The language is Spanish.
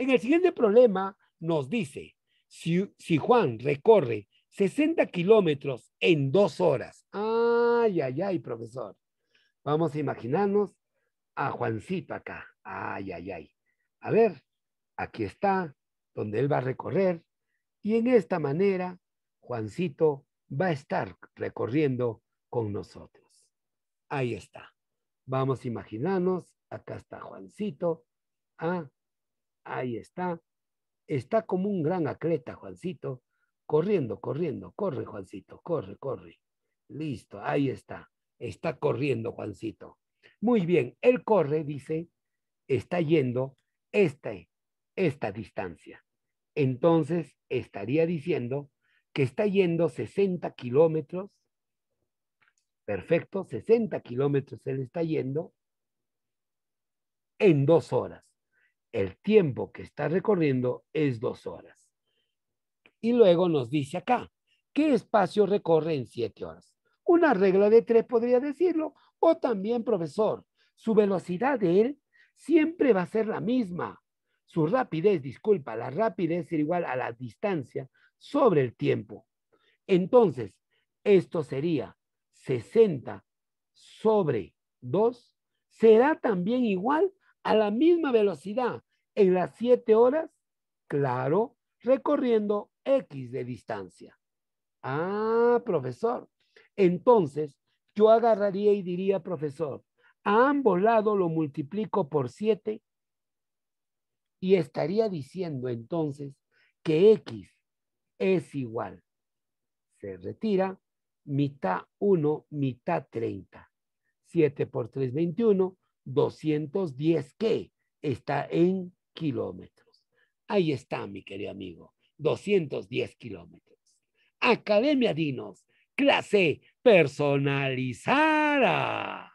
En el siguiente problema nos dice, si, Juan recorre 60 kilómetros en dos horas, ay, ay, ay, profesor, vamos a imaginarnos a Juancito acá, ay, ay, ay. A ver, aquí está, donde él va a recorrer, y en esta manera Juancito va a estar recorriendo con nosotros. Ahí está. Vamos a imaginarnos, acá está Juancito, ah Ahí está. Está como un gran atleta, Juancito. Corriendo, corriendo, corre, Juancito, corre, corre. Listo, ahí está. Está corriendo, Juancito. Muy bien, él corre, dice, está yendo esta, esta distancia. Entonces, estaría diciendo que está yendo 60 kilómetros. Perfecto, 60 kilómetros él está yendo en dos horas el tiempo que está recorriendo es dos horas. Y luego nos dice acá, ¿qué espacio recorre en siete horas? Una regla de tres podría decirlo, o también, profesor, su velocidad de él siempre va a ser la misma. Su rapidez, disculpa, la rapidez es igual a la distancia sobre el tiempo. Entonces, esto sería 60 sobre 2, será también igual a la misma velocidad en las 7 horas, claro, recorriendo X de distancia. Ah, profesor. Entonces, yo agarraría y diría, profesor, a ambos lados lo multiplico por 7 y estaría diciendo entonces que X es igual. Se retira mitad 1, mitad 30. 7 por 3, 21. 210 que está en kilómetros. Ahí está, mi querido amigo, 210 kilómetros. Academia Dinos, clase personalizada.